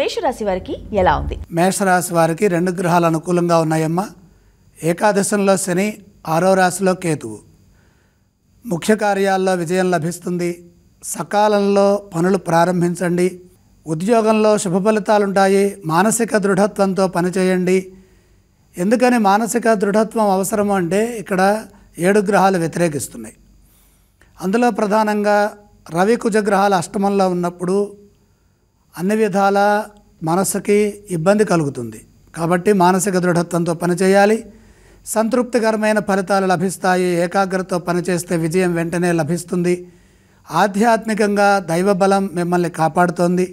మేషరాశి వారికి ఎలా ఉంది మేషరాశి వారికి రెండు గ్రహాలు అనుకూలంగా ఉన్నాయమ్మా ఏకాదశంలో శని ఆరో రాశిలో కేతువు ముఖ్య కార్యాల్లో విజయం లభిస్తుంది సకాలంలో పనులు ప్రారంభించండి ఉద్యోగంలో శుభ ఫలితాలుంటాయి మానసిక దృఢత్వంతో పనిచేయండి ఎందుకని మానసిక దృఢత్వం అవసరం అంటే ఇక్కడ ఏడు గ్రహాలు వ్యతిరేకిస్తున్నాయి అందులో ప్రధానంగా రవి కుజగ్రహాలు అష్టమంలో ఉన్నప్పుడు అన్ని విధాల మనసుకి ఇబ్బంది కలుగుతుంది కాబట్టి మానసిక దృఢత్వంతో పనిచేయాలి సంతృప్తికరమైన ఫలితాలు లభిస్తాయి ఏకాగ్రతతో పనిచేస్తే విజయం వెంటనే లభిస్తుంది ఆధ్యాత్మికంగా దైవబలం మిమ్మల్ని కాపాడుతోంది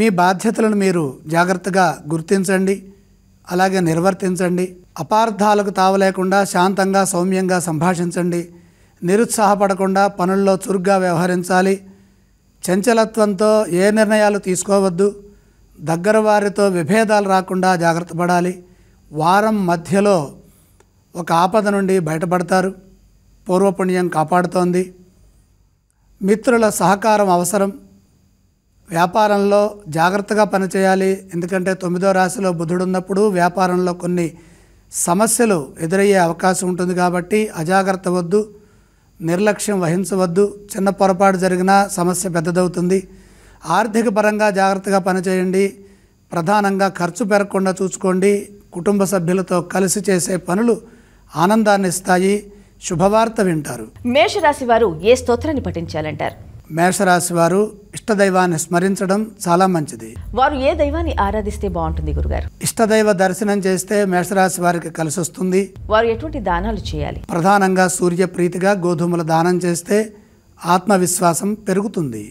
మీ బాధ్యతలను మీరు జాగ్రత్తగా గుర్తించండి అలాగే నిర్వర్తించండి అపార్థాలకు తావలేకుండా శాంతంగా సౌమ్యంగా సంభాషించండి నిరుత్సాహపడకుండా పనుల్లో చురుగ్గా వ్యవహరించాలి చంచలత్వంతో ఏ నిర్ణయాలు తీసుకోవద్దు దగ్గర వారితో విభేదాలు రాకుండా జాగ్రత్త పడాలి వారం మధ్యలో ఒక ఆపద నుండి బయటపడతారు పూర్వపుణ్యం కాపాడుతోంది మిత్రుల సహకారం అవసరం వ్యాపారంలో జాగ్రత్తగా పనిచేయాలి ఎందుకంటే తొమ్మిదో రాశిలో బుధుడు ఉన్నప్పుడు వ్యాపారంలో కొన్ని సమస్యలు ఎదురయ్యే అవకాశం ఉంటుంది కాబట్టి అజాగ్రత్త వద్దు నిర్లక్ష్యం వహించవద్దు చిన్న పొరపాటు జరిగినా సమస్య పెద్దదవుతుంది ఆర్థిక పరంగా జాగ్రత్తగా పనిచేయండి ప్రధానంగా ఖర్చు పెరగకుండా చూసుకోండి కుటుంబ సభ్యులతో కలిసి చేసే పనులు ఆనందాన్ని ఇస్తాయి శుభవార్త వింటారు మేషరాశి వారు ఏ స్తోత్రాన్ని పఠించాలంటారు మేషరాశి వారు ఇష్ట దైవాన్ని స్మరించడం చాలా మంచిది వారు ఏ దైవాన్ని ఆరాధిస్తే బాగుంటుంది గురుగారు ఇష్ట దైవ దర్శనం చేస్తే మేషరాశి వారికి కలిసి వస్తుంది వారు ఎటువంటి దానాలు చేయాలి ప్రధానంగా సూర్య ప్రీతిగా గోధుమల దానం చేస్తే ఆత్మవిశ్వాసం పెరుగుతుంది